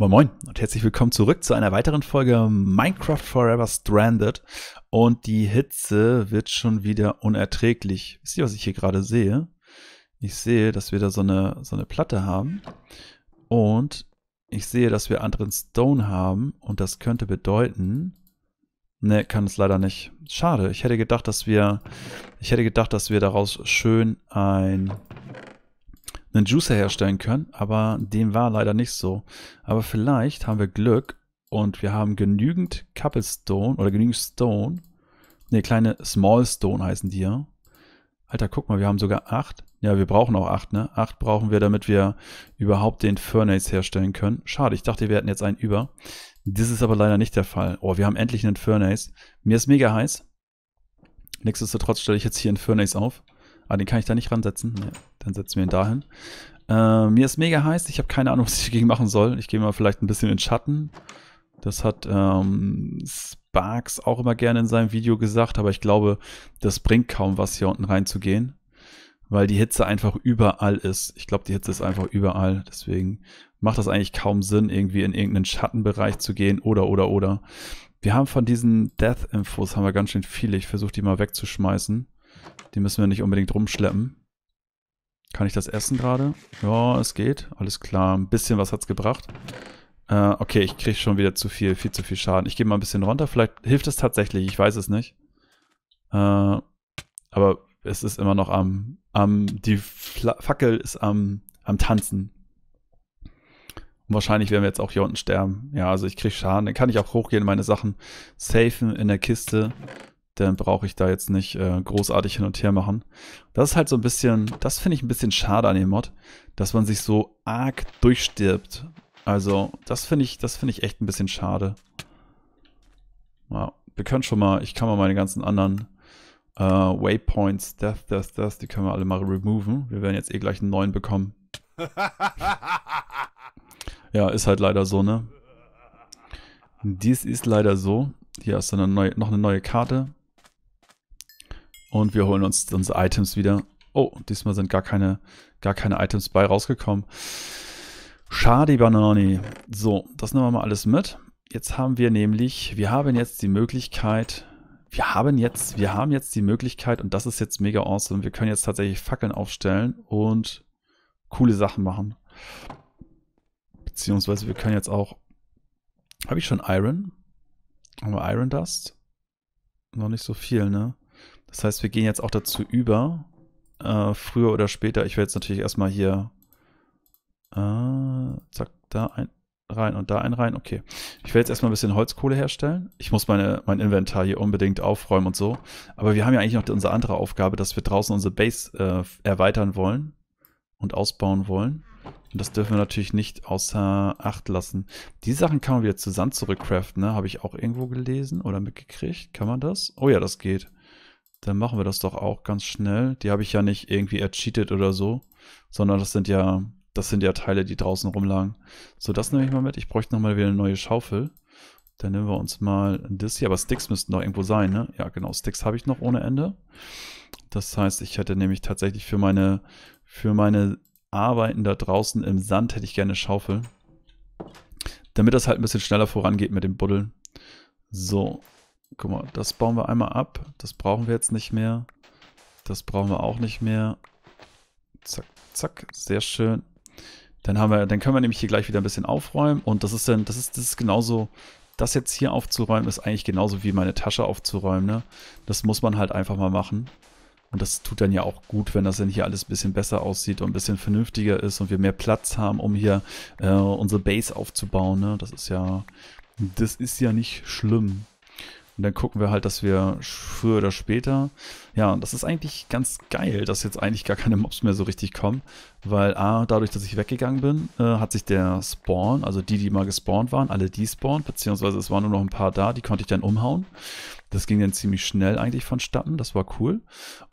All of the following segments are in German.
Moin Moin und herzlich willkommen zurück zu einer weiteren Folge Minecraft Forever Stranded. Und die Hitze wird schon wieder unerträglich. Wisst ihr, was ich hier gerade sehe? Ich sehe, dass wir da so eine, so eine Platte haben. Und ich sehe, dass wir anderen Stone haben. Und das könnte bedeuten... Ne, kann es leider nicht. Schade. Ich hätte gedacht, dass wir... Ich hätte gedacht, dass wir daraus schön ein einen Juicer herstellen können, aber dem war leider nicht so. Aber vielleicht haben wir Glück und wir haben genügend Cobblestone oder genügend Stone. Ne, kleine Small Stone heißen die ja. Alter, guck mal, wir haben sogar acht. Ja, wir brauchen auch acht, ne? Acht brauchen wir, damit wir überhaupt den Furnace herstellen können. Schade, ich dachte, wir hätten jetzt einen über. Das ist aber leider nicht der Fall. Oh, wir haben endlich einen Furnace. Mir ist mega heiß. Nichtsdestotrotz stelle ich jetzt hier einen Furnace auf. Ah, den kann ich da nicht ransetzen. Nee, dann setzen wir ihn dahin. Äh, mir ist mega heiß. Ich habe keine Ahnung, was ich dagegen machen soll. Ich gehe mal vielleicht ein bisschen in Schatten. Das hat ähm, Sparks auch immer gerne in seinem Video gesagt, aber ich glaube, das bringt kaum was, hier unten reinzugehen, weil die Hitze einfach überall ist. Ich glaube, die Hitze ist einfach überall. Deswegen macht das eigentlich kaum Sinn, irgendwie in irgendeinen Schattenbereich zu gehen oder, oder, oder. Wir haben von diesen Death-Infos haben wir ganz schön viele. Ich versuche die mal wegzuschmeißen. Die müssen wir nicht unbedingt rumschleppen. Kann ich das essen gerade? Ja, es geht. Alles klar. Ein bisschen was hat's gebracht. Äh, okay, ich kriege schon wieder zu viel, viel zu viel Schaden. Ich gehe mal ein bisschen runter. Vielleicht hilft es tatsächlich. Ich weiß es nicht. Äh, aber es ist immer noch am, am die Fla Fackel ist am, am Tanzen. Und wahrscheinlich werden wir jetzt auch hier unten sterben. Ja, also ich kriege Schaden. Dann kann ich auch hochgehen, meine Sachen safen in der Kiste dann brauche ich da jetzt nicht äh, großartig hin und her machen. Das ist halt so ein bisschen, das finde ich ein bisschen schade an dem Mod, dass man sich so arg durchstirbt. Also, das finde ich, das finde ich echt ein bisschen schade. Ja, wir können schon mal, ich kann mal meine ganzen anderen äh, Waypoints, Death, Death, Death, die können wir alle mal removen. Wir werden jetzt eh gleich einen neuen bekommen. ja, ist halt leider so, ne? Dies ist leider so. Hier ist eine neue, noch eine neue Karte. Und wir holen uns unsere Items wieder. Oh, diesmal sind gar keine, gar keine Items bei rausgekommen. Schade, Banani. So, das nehmen wir mal alles mit. Jetzt haben wir nämlich, wir haben jetzt die Möglichkeit, wir haben jetzt, wir haben jetzt die Möglichkeit, und das ist jetzt mega awesome, wir können jetzt tatsächlich Fackeln aufstellen und coole Sachen machen. Beziehungsweise wir können jetzt auch, habe ich schon Iron? Haben wir Iron Dust? Noch nicht so viel, ne? Das heißt, wir gehen jetzt auch dazu über, äh, früher oder später, ich werde jetzt natürlich erstmal hier, äh, zack, da ein, rein und da ein rein, okay. Ich werde jetzt erstmal ein bisschen Holzkohle herstellen. Ich muss meine, mein Inventar hier unbedingt aufräumen und so. Aber wir haben ja eigentlich noch unsere andere Aufgabe, dass wir draußen unsere Base äh, erweitern wollen und ausbauen wollen. Und das dürfen wir natürlich nicht außer Acht lassen. Die Sachen kann man wieder zu Sand zurückcraften, ne? Habe ich auch irgendwo gelesen oder mitgekriegt. Kann man das? Oh ja, das geht. Dann machen wir das doch auch ganz schnell. Die habe ich ja nicht irgendwie ercheatet oder so, sondern das sind ja, das sind ja Teile, die draußen rumlagen. So, das nehme ich mal mit. Ich bräuchte nochmal wieder eine neue Schaufel. Dann nehmen wir uns mal das hier. Aber Sticks müssten doch irgendwo sein, ne? Ja, genau. Sticks habe ich noch ohne Ende. Das heißt, ich hätte nämlich tatsächlich für meine, für meine Arbeiten da draußen im Sand hätte ich gerne eine Schaufel. Damit das halt ein bisschen schneller vorangeht mit dem Buddeln. So, Guck mal, das bauen wir einmal ab. Das brauchen wir jetzt nicht mehr. Das brauchen wir auch nicht mehr. Zack, zack. Sehr schön. Dann haben wir, dann können wir nämlich hier gleich wieder ein bisschen aufräumen. Und das ist dann, das ist, das ist genauso, das jetzt hier aufzuräumen, ist eigentlich genauso wie meine Tasche aufzuräumen. Ne? Das muss man halt einfach mal machen. Und das tut dann ja auch gut, wenn das dann hier alles ein bisschen besser aussieht und ein bisschen vernünftiger ist und wir mehr Platz haben, um hier äh, unsere Base aufzubauen. Ne? Das ist ja, das ist ja nicht schlimm. Und dann gucken wir halt, dass wir früher oder später, ja, und das ist eigentlich ganz geil, dass jetzt eigentlich gar keine Mobs mehr so richtig kommen, weil A, dadurch, dass ich weggegangen bin, äh, hat sich der Spawn, also die, die mal gespawnt waren, alle despawnt, beziehungsweise es waren nur noch ein paar da, die konnte ich dann umhauen. Das ging dann ziemlich schnell eigentlich vonstatten, das war cool.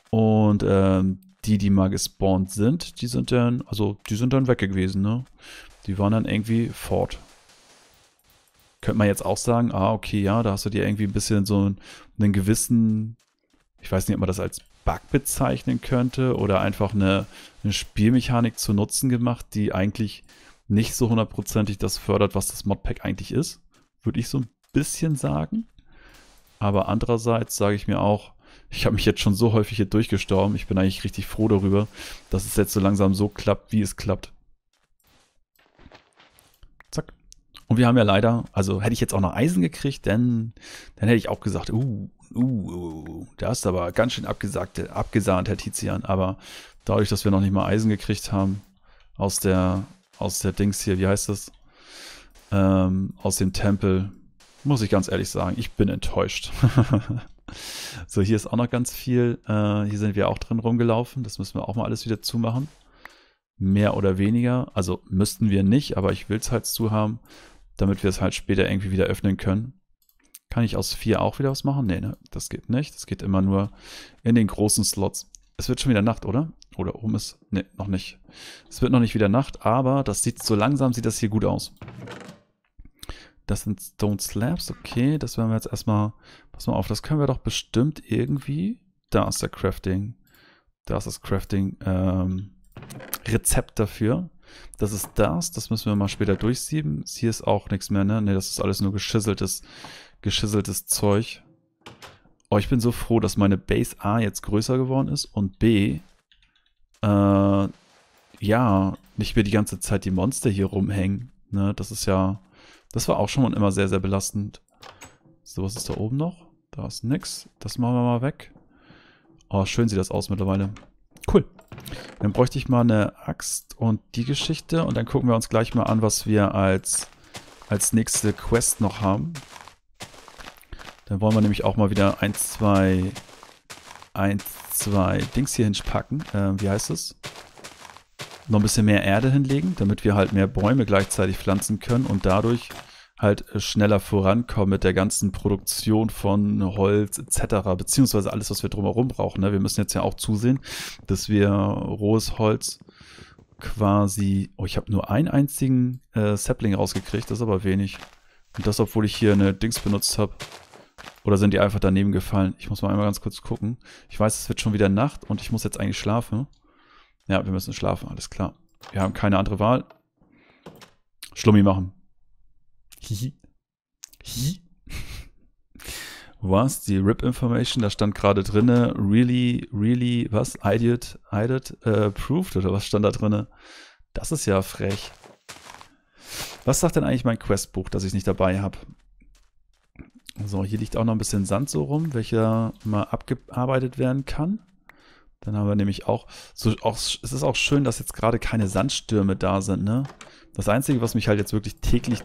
Und ähm, die, die mal gespawnt sind, die sind dann, also die sind dann weg gewesen, ne? Die waren dann irgendwie fort könnte man jetzt auch sagen, ah, okay, ja, da hast du dir irgendwie ein bisschen so einen, einen gewissen, ich weiß nicht, ob man das als Bug bezeichnen könnte oder einfach eine, eine Spielmechanik zu Nutzen gemacht, die eigentlich nicht so hundertprozentig das fördert, was das Modpack eigentlich ist, würde ich so ein bisschen sagen. Aber andererseits sage ich mir auch, ich habe mich jetzt schon so häufig hier durchgestorben, ich bin eigentlich richtig froh darüber, dass es jetzt so langsam so klappt, wie es klappt. Und wir haben ja leider, also hätte ich jetzt auch noch Eisen gekriegt, denn, dann hätte ich auch gesagt, uh, uh, uh da ist aber ganz schön abgesagt, abgesahnt, Herr Tizian. Aber dadurch, dass wir noch nicht mal Eisen gekriegt haben, aus der, aus der Dings hier, wie heißt das? Ähm, aus dem Tempel, muss ich ganz ehrlich sagen, ich bin enttäuscht. so, hier ist auch noch ganz viel. Äh, hier sind wir auch drin rumgelaufen. Das müssen wir auch mal alles wieder zumachen. Mehr oder weniger. Also müssten wir nicht, aber ich will es halt zu haben damit wir es halt später irgendwie wieder öffnen können. Kann ich aus 4 auch wieder was machen? Nee, ne? das geht nicht. Das geht immer nur in den großen Slots. Es wird schon wieder Nacht, oder? Oder oben ist... Ne, noch nicht. Es wird noch nicht wieder Nacht, aber das sieht so langsam sieht das hier gut aus. Das sind Stone Slabs, okay. Das werden wir jetzt erstmal... Pass mal auf, das können wir doch bestimmt irgendwie... Da ist der Crafting. Da ist das Crafting. Ähm, Rezept dafür. Das ist das, das müssen wir mal später durchsieben. Hier ist auch nichts mehr, ne? Ne, das ist alles nur geschisseltes, geschisseltes Zeug. Oh, ich bin so froh, dass meine Base A jetzt größer geworden ist und B, äh, ja, nicht mehr die ganze Zeit die Monster hier rumhängen. Ne, das ist ja, das war auch schon immer sehr, sehr belastend. So, was ist da oben noch? Da ist nix. Das machen wir mal weg. Oh, schön sieht das aus mittlerweile. Cool. Dann bräuchte ich mal eine Axt und die Geschichte. Und dann gucken wir uns gleich mal an, was wir als, als nächste Quest noch haben. Dann wollen wir nämlich auch mal wieder ein, zwei, ein, zwei Dings hier hinpacken. Äh, wie heißt es? Noch ein bisschen mehr Erde hinlegen, damit wir halt mehr Bäume gleichzeitig pflanzen können und dadurch halt äh, schneller vorankommen mit der ganzen Produktion von Holz etc., beziehungsweise alles, was wir drumherum brauchen. Ne? Wir müssen jetzt ja auch zusehen, dass wir rohes Holz quasi... Oh, ich habe nur einen einzigen äh, Sapling rausgekriegt, das ist aber wenig. Und das, obwohl ich hier eine Dings benutzt habe. Oder sind die einfach daneben gefallen? Ich muss mal einmal ganz kurz gucken. Ich weiß, es wird schon wieder Nacht und ich muss jetzt eigentlich schlafen. Ja, wir müssen schlafen, alles klar. Wir haben keine andere Wahl. Schlummi machen. Hi. Was? Die RIP-Information, da stand gerade drinne, really, really, was? Idiot, idiot, äh, proved oder was stand da drinne? Das ist ja frech. Was sagt denn eigentlich mein Questbuch, dass ich nicht dabei habe? So, hier liegt auch noch ein bisschen Sand so rum, welcher mal abgearbeitet werden kann. Dann haben wir nämlich auch, so auch, es ist auch schön, dass jetzt gerade keine Sandstürme da sind, ne? Das Einzige, was mich halt jetzt wirklich täglich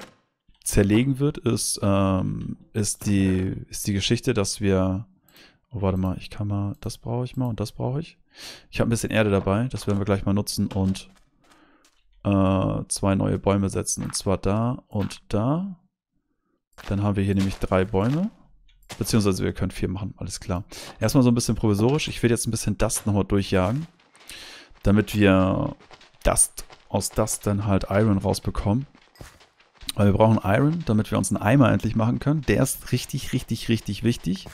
zerlegen wird, ist, ähm, ist, die, ist die Geschichte, dass wir. Oh, warte mal, ich kann mal. Das brauche ich mal und das brauche ich. Ich habe ein bisschen Erde dabei, das werden wir gleich mal nutzen und äh, zwei neue Bäume setzen. Und zwar da und da. Dann haben wir hier nämlich drei Bäume. Beziehungsweise wir können vier machen, alles klar. Erstmal so ein bisschen provisorisch. Ich werde jetzt ein bisschen Dust nochmal durchjagen. Damit wir Dust aus Dust dann halt Iron rausbekommen. Weil wir brauchen Iron, damit wir uns einen Eimer endlich machen können. Der ist richtig, richtig, richtig wichtig.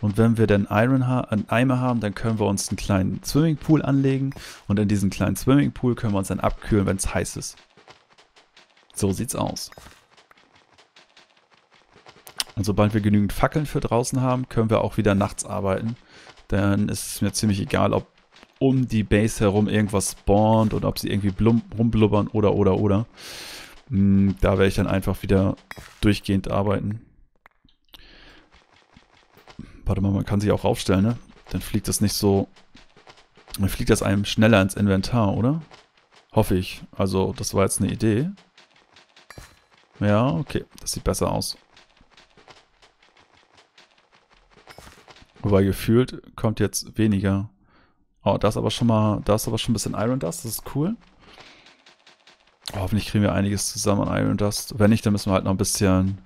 Und wenn wir dann Iron ha einen Eimer haben, dann können wir uns einen kleinen Swimmingpool anlegen. Und in diesen kleinen Swimmingpool können wir uns dann abkühlen, wenn es heiß ist. So sieht's aus. Und sobald wir genügend Fackeln für draußen haben, können wir auch wieder nachts arbeiten. Dann ist es mir ziemlich egal, ob um die Base herum irgendwas spawnt oder ob sie irgendwie rumblubbern oder oder oder. Hm, da werde ich dann einfach wieder durchgehend arbeiten. Warte mal, man kann sich auch aufstellen, ne? Dann fliegt das nicht so... Dann fliegt das einem schneller ins Inventar, oder? Hoffe ich. Also, das war jetzt eine Idee. Ja, okay. Das sieht besser aus. Wobei gefühlt kommt jetzt weniger. Oh, da ist aber schon mal... Da ist aber schon ein bisschen Iron Dust. Das ist cool. Hoffentlich kriegen wir einiges zusammen an Iron Dust. Wenn nicht, dann müssen wir halt noch ein bisschen,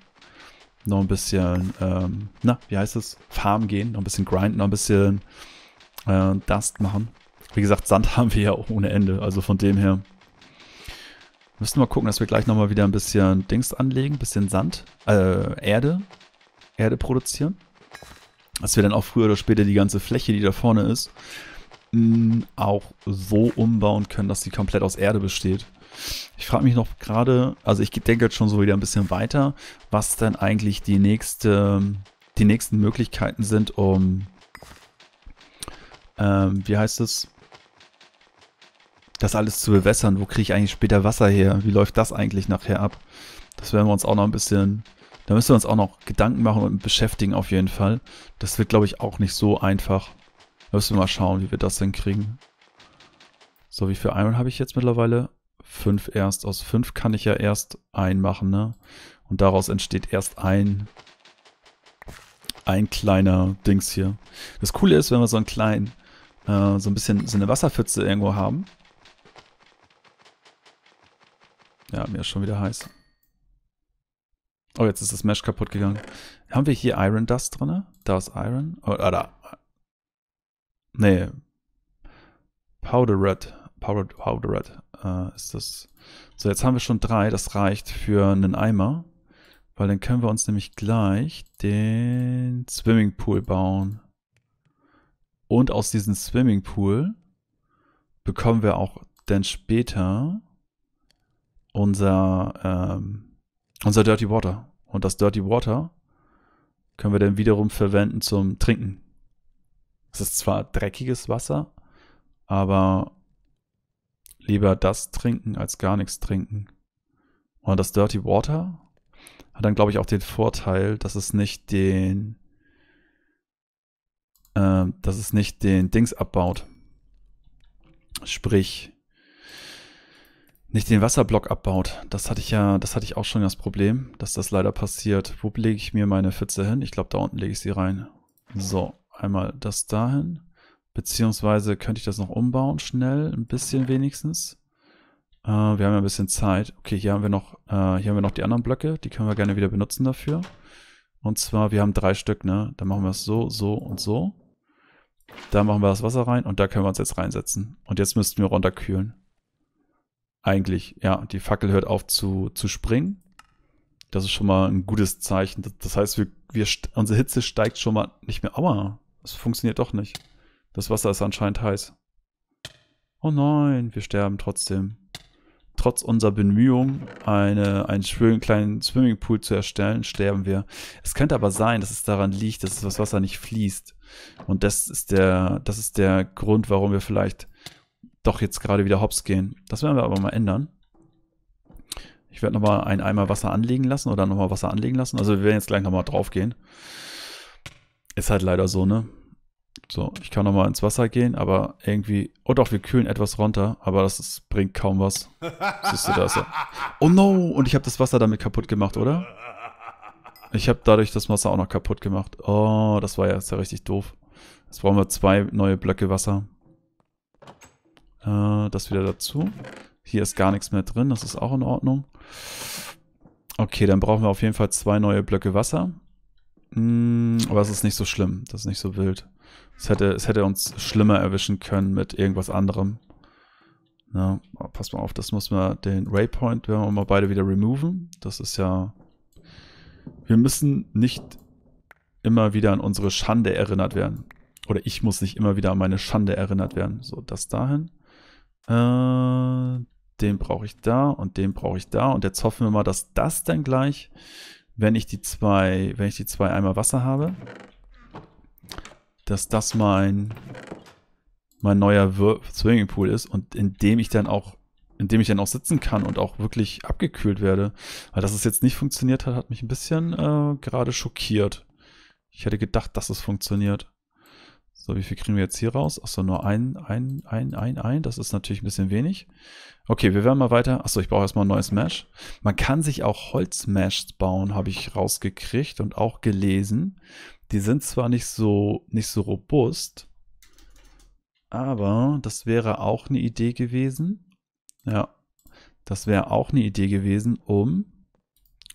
noch ein bisschen, ähm, na, wie heißt es? Farm gehen, noch ein bisschen grinden, noch ein bisschen äh, Dust machen. Wie gesagt, Sand haben wir ja auch ohne Ende, also von dem her. Müssen wir gucken, dass wir gleich nochmal wieder ein bisschen Dings anlegen, ein bisschen Sand, äh, Erde, Erde produzieren. Dass wir dann auch früher oder später die ganze Fläche, die da vorne ist, mh, mm, auch so umbauen können, dass sie komplett aus Erde besteht. Ich frage mich noch gerade, also ich denke jetzt schon so wieder ein bisschen weiter, was denn eigentlich die, nächste, die nächsten Möglichkeiten sind, um, ähm, wie heißt es, das alles zu bewässern. Wo kriege ich eigentlich später Wasser her? Wie läuft das eigentlich nachher ab? Das werden wir uns auch noch ein bisschen, da müssen wir uns auch noch Gedanken machen und beschäftigen auf jeden Fall. Das wird, glaube ich, auch nicht so einfach. müssen wir mal schauen, wie wir das denn kriegen. So, wie viel Iron habe ich jetzt mittlerweile? fünf erst. Aus fünf kann ich ja erst ein machen, ne? Und daraus entsteht erst ein, ein kleiner Dings hier. Das Coole ist, wenn wir so einen kleinen, äh, so ein bisschen so eine Wasserpfütze irgendwo haben. Ja, mir ist schon wieder heiß. Oh, jetzt ist das Mesh kaputt gegangen. Haben wir hier Iron Dust drin? Da ist Iron. Oh, ah, da. Nee. Powder Red. Powdered äh, ist das. So, jetzt haben wir schon drei. Das reicht für einen Eimer. Weil dann können wir uns nämlich gleich den Swimmingpool bauen. Und aus diesem Swimmingpool bekommen wir auch dann später unser, ähm, unser Dirty Water. Und das Dirty Water können wir dann wiederum verwenden zum Trinken. Es ist zwar dreckiges Wasser, aber lieber das trinken als gar nichts trinken. Und das Dirty Water hat dann, glaube ich, auch den Vorteil, dass es nicht den, äh, dass es nicht den Dings abbaut. Sprich, nicht den Wasserblock abbaut. Das hatte ich ja, das hatte ich auch schon das Problem, dass das leider passiert. Wo lege ich mir meine Pfütze hin? Ich glaube, da unten lege ich sie rein. So, einmal das dahin. Beziehungsweise könnte ich das noch umbauen, schnell, ein bisschen wenigstens. Äh, wir haben ja ein bisschen Zeit. Okay, hier haben wir noch, äh, hier haben wir noch die anderen Blöcke, die können wir gerne wieder benutzen dafür. Und zwar, wir haben drei Stück, ne? Dann machen wir es so, so und so. Da machen wir das Wasser rein und da können wir uns jetzt reinsetzen. Und jetzt müssten wir runterkühlen. Eigentlich, ja, die Fackel hört auf zu, zu springen. Das ist schon mal ein gutes Zeichen. Das heißt, wir, wir, unsere Hitze steigt schon mal nicht mehr. Aua, das funktioniert doch nicht. Das Wasser ist anscheinend heiß. Oh nein, wir sterben trotzdem. Trotz unserer Bemühungen, eine, einen schönen kleinen Swimmingpool zu erstellen, sterben wir. Es könnte aber sein, dass es daran liegt, dass das Wasser nicht fließt. Und das ist der, das ist der Grund, warum wir vielleicht doch jetzt gerade wieder hops gehen. Das werden wir aber mal ändern. Ich werde nochmal einen Eimer Wasser anlegen lassen oder nochmal Wasser anlegen lassen. Also wir werden jetzt gleich nochmal drauf gehen. Ist halt leider so, ne? So, ich kann nochmal ins Wasser gehen, aber irgendwie. Oh doch, wir kühlen etwas runter, aber das ist, bringt kaum was. Siehst du, da ist er. Oh no! Und ich habe das Wasser damit kaputt gemacht, oder? Ich habe dadurch das Wasser auch noch kaputt gemacht. Oh, das war ja, das ja richtig doof. Jetzt brauchen wir zwei neue Blöcke Wasser. Äh, das wieder dazu. Hier ist gar nichts mehr drin, das ist auch in Ordnung. Okay, dann brauchen wir auf jeden Fall zwei neue Blöcke Wasser. Mm, aber es ist nicht so schlimm, das ist nicht so wild. Es hätte, es hätte uns schlimmer erwischen können mit irgendwas anderem. Na, pass mal auf, das muss man den Raypoint, werden wir mal beide wieder removen. Das ist ja... Wir müssen nicht immer wieder an unsere Schande erinnert werden. Oder ich muss nicht immer wieder an meine Schande erinnert werden. So, das dahin. Äh, den brauche ich da und den brauche ich da. Und jetzt hoffen wir mal, dass das dann gleich, wenn ich die zwei, wenn ich die zwei Eimer Wasser habe, dass das mein, mein neuer Swimmingpool ist und in dem ich dann auch in dem ich dann auch sitzen kann und auch wirklich abgekühlt werde. Weil dass es jetzt nicht funktioniert hat, hat mich ein bisschen äh, gerade schockiert. Ich hätte gedacht, dass es funktioniert. So, wie viel kriegen wir jetzt hier raus? Achso, nur ein, ein, ein, ein, ein. Das ist natürlich ein bisschen wenig. Okay, wir werden mal weiter. Achso, ich brauche erstmal ein neues Mesh. Man kann sich auch Holzmesh bauen, habe ich rausgekriegt und auch gelesen. Die sind zwar nicht so, nicht so robust, aber das wäre auch eine Idee gewesen. Ja, das wäre auch eine Idee gewesen, um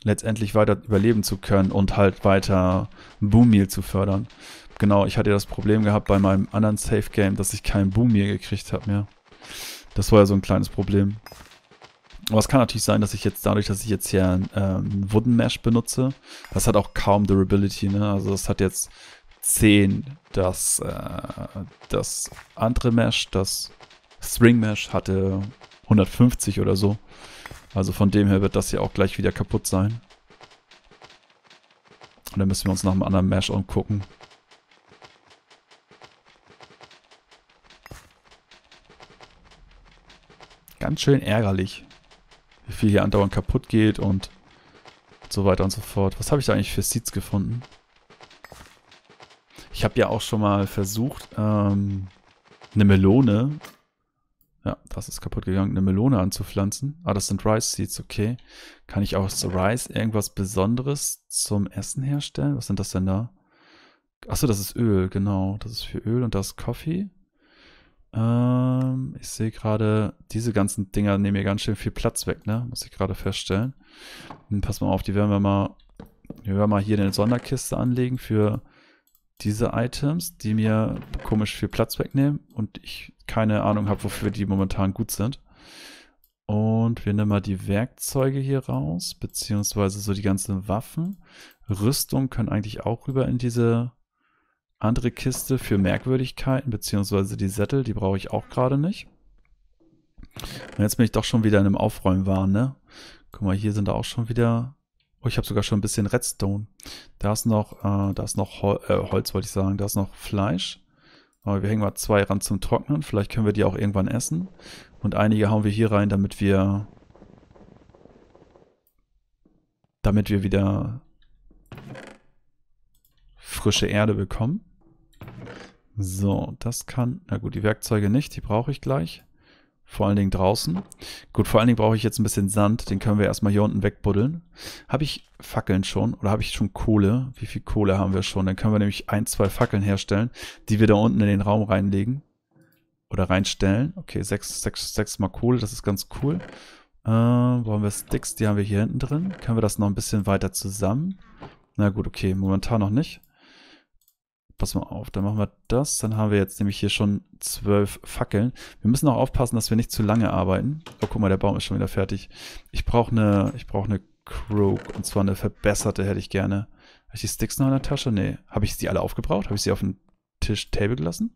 letztendlich weiter überleben zu können und halt weiter Boom zu fördern. Genau, ich hatte das Problem gehabt bei meinem anderen Safe Game, dass ich kein Boom gekriegt habe mehr. Das war ja so ein kleines Problem. Aber es kann natürlich sein, dass ich jetzt dadurch, dass ich jetzt hier ein ähm, Wooden Mesh benutze, das hat auch kaum Durability, ne? Also das hat jetzt 10 das, äh, das andere Mesh, das String Mesh hatte 150 oder so. Also von dem her wird das hier auch gleich wieder kaputt sein. Und dann müssen wir uns nach einem anderen Mesh umgucken. Ganz schön ärgerlich viel hier andauernd kaputt geht und so weiter und so fort. Was habe ich da eigentlich für Seeds gefunden? Ich habe ja auch schon mal versucht, ähm, eine Melone, ja, das ist kaputt gegangen, eine Melone anzupflanzen. Ah, das sind Rice Seeds, okay. Kann ich aus Rice irgendwas Besonderes zum Essen herstellen? Was sind das denn da? Achso, das ist Öl, genau. Das ist für Öl und das ist Coffee. Ähm, ich sehe gerade, diese ganzen Dinger nehmen mir ganz schön viel Platz weg, ne? Muss ich gerade feststellen. Und hm, pass mal auf, die werden wir mal, die werden wir mal hier eine Sonderkiste anlegen für diese Items, die mir komisch viel Platz wegnehmen und ich keine Ahnung habe, wofür die momentan gut sind. Und wir nehmen mal die Werkzeuge hier raus, beziehungsweise so die ganzen Waffen. Rüstung können eigentlich auch rüber in diese andere Kiste für Merkwürdigkeiten, beziehungsweise die Sättel, die brauche ich auch gerade nicht. Und jetzt bin ich doch schon wieder in einem Aufräumwahn, ne? Guck mal, hier sind da auch schon wieder... Oh, ich habe sogar schon ein bisschen Redstone. Da ist noch, äh, da ist noch Hol äh, Holz, wollte ich sagen. Da ist noch Fleisch. Aber wir hängen mal zwei ran zum Trocknen. Vielleicht können wir die auch irgendwann essen. Und einige hauen wir hier rein, damit wir... Damit wir wieder frische Erde bekommen. So, das kann... Na gut, die Werkzeuge nicht, die brauche ich gleich. Vor allen Dingen draußen. Gut, vor allen Dingen brauche ich jetzt ein bisschen Sand. Den können wir erstmal hier unten wegbuddeln. Habe ich Fackeln schon? Oder habe ich schon Kohle? Wie viel Kohle haben wir schon? Dann können wir nämlich ein, zwei Fackeln herstellen, die wir da unten in den Raum reinlegen. Oder reinstellen. Okay, sechs, sechs, sechs mal Kohle, das ist ganz cool. Äh, brauchen wir Sticks, die haben wir hier hinten drin. Können wir das noch ein bisschen weiter zusammen? Na gut, okay, momentan noch nicht pass mal auf, dann machen wir das. Dann haben wir jetzt nämlich hier schon zwölf Fackeln. Wir müssen auch aufpassen, dass wir nicht zu lange arbeiten. Oh, guck mal, der Baum ist schon wieder fertig. Ich brauche eine, ich brauche eine Croak. Und zwar eine verbesserte hätte ich gerne. Habe ich die Sticks noch in der Tasche? Nee. Habe ich die alle aufgebraucht? Habe ich sie auf den Tisch Table gelassen?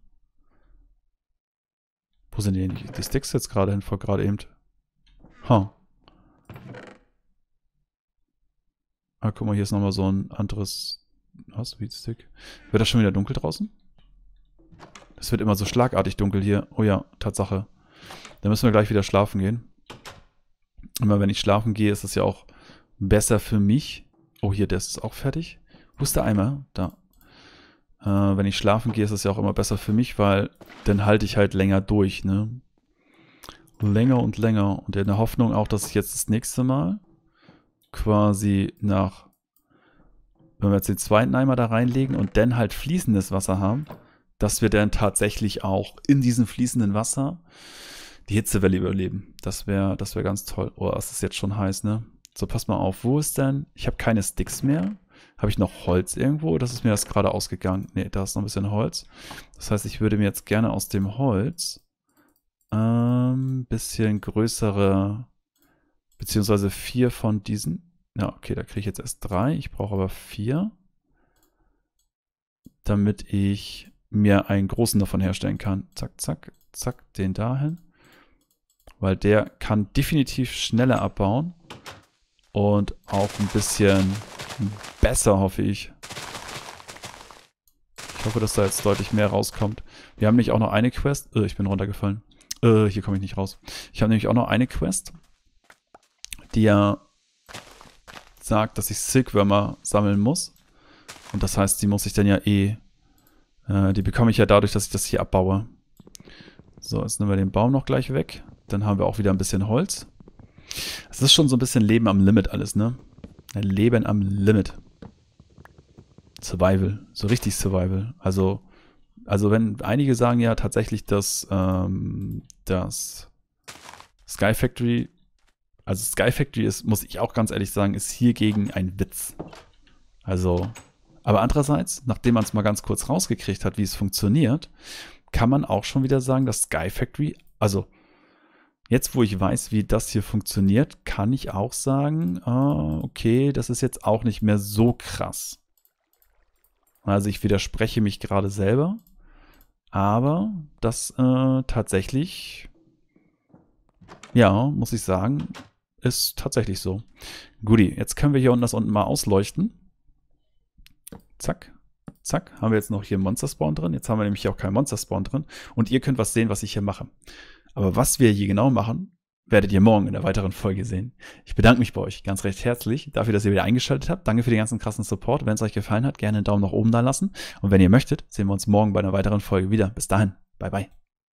Wo sind die, die Sticks jetzt gerade hin? Vor gerade eben. Huh. Ah, guck mal, hier ist nochmal so ein anderes Hospiz-Stick. Wird das schon wieder dunkel draußen? Es wird immer so schlagartig dunkel hier. Oh ja, Tatsache. Dann müssen wir gleich wieder schlafen gehen. Immer wenn ich schlafen gehe, ist das ja auch besser für mich. Oh, hier, der ist auch fertig. Wo ist der Eimer? Da. Äh, wenn ich schlafen gehe, ist das ja auch immer besser für mich, weil dann halte ich halt länger durch, ne? Länger und länger. Und in der Hoffnung auch, dass ich jetzt das nächste Mal quasi nach wenn wir jetzt den zweiten Eimer da reinlegen und dann halt fließendes Wasser haben, dass wir dann tatsächlich auch in diesem fließenden Wasser die Hitzewelle überleben. Das wäre das wäre ganz toll. Oh, es ist jetzt schon heiß, ne? So, pass mal auf. Wo ist denn? Ich habe keine Sticks mehr. Habe ich noch Holz irgendwo? Das ist mir das gerade ausgegangen. Ne, da ist noch ein bisschen Holz. Das heißt, ich würde mir jetzt gerne aus dem Holz ähm, bisschen größere, beziehungsweise vier von diesen ja, okay, da kriege ich jetzt erst drei. Ich brauche aber vier, damit ich mir einen großen davon herstellen kann. Zack, zack, zack, den dahin. Weil der kann definitiv schneller abbauen und auch ein bisschen besser, hoffe ich. Ich hoffe, dass da jetzt deutlich mehr rauskommt. Wir haben nämlich auch noch eine Quest. Äh, ich bin runtergefallen. Äh, hier komme ich nicht raus. Ich habe nämlich auch noch eine Quest, die ja sagt, dass ich Silkwürmer sammeln muss. Und das heißt, die muss ich dann ja eh... Äh, die bekomme ich ja dadurch, dass ich das hier abbaue. So, jetzt nehmen wir den Baum noch gleich weg. Dann haben wir auch wieder ein bisschen Holz. Es ist schon so ein bisschen Leben am Limit alles, ne? Leben am Limit. Survival. So richtig Survival. Also, also wenn einige sagen ja tatsächlich, dass ähm, das Sky Factory also Sky Factory ist, muss ich auch ganz ehrlich sagen, ist hiergegen ein Witz. Also, aber andererseits, nachdem man es mal ganz kurz rausgekriegt hat, wie es funktioniert, kann man auch schon wieder sagen, dass Sky Factory, also jetzt, wo ich weiß, wie das hier funktioniert, kann ich auch sagen, ah, okay, das ist jetzt auch nicht mehr so krass. Also ich widerspreche mich gerade selber, aber das äh, tatsächlich, ja, muss ich sagen, ist tatsächlich so. Goodie, jetzt können wir hier unten das unten mal ausleuchten. Zack, zack, haben wir jetzt noch hier einen Monster-Spawn drin. Jetzt haben wir nämlich hier auch keinen Monster-Spawn drin. Und ihr könnt was sehen, was ich hier mache. Aber was wir hier genau machen, werdet ihr morgen in der weiteren Folge sehen. Ich bedanke mich bei euch ganz recht herzlich dafür, dass ihr wieder eingeschaltet habt. Danke für den ganzen krassen Support. Wenn es euch gefallen hat, gerne einen Daumen nach oben da lassen. Und wenn ihr möchtet, sehen wir uns morgen bei einer weiteren Folge wieder. Bis dahin, bye bye.